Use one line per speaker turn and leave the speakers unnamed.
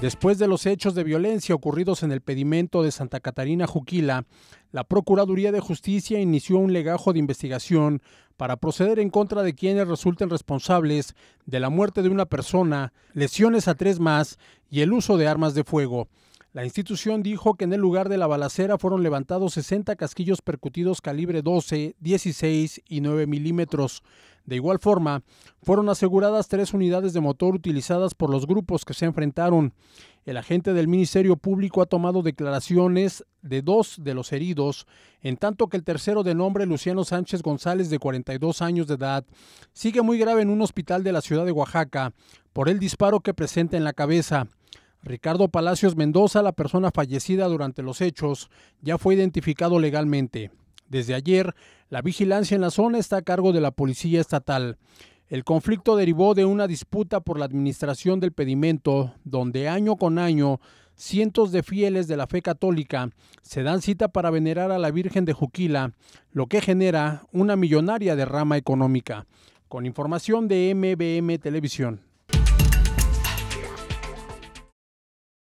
Después de los hechos de violencia ocurridos en el pedimento de Santa Catarina Juquila, la Procuraduría de Justicia inició un legajo de investigación para proceder en contra de quienes resulten responsables de la muerte de una persona, lesiones a tres más y el uso de armas de fuego. La institución dijo que en el lugar de la balacera fueron levantados 60 casquillos percutidos calibre 12, 16 y 9 milímetros. De igual forma, fueron aseguradas tres unidades de motor utilizadas por los grupos que se enfrentaron. El agente del Ministerio Público ha tomado declaraciones de dos de los heridos, en tanto que el tercero de nombre Luciano Sánchez González, de 42 años de edad, sigue muy grave en un hospital de la ciudad de Oaxaca por el disparo que presenta en la cabeza. Ricardo Palacios Mendoza, la persona fallecida durante los hechos, ya fue identificado legalmente. Desde ayer, la vigilancia en la zona está a cargo de la Policía Estatal. El conflicto derivó de una disputa por la administración del pedimento, donde año con año cientos de fieles de la fe católica se dan cita para venerar a la Virgen de Juquila, lo que genera una millonaria derrama económica. Con información de MBM Televisión.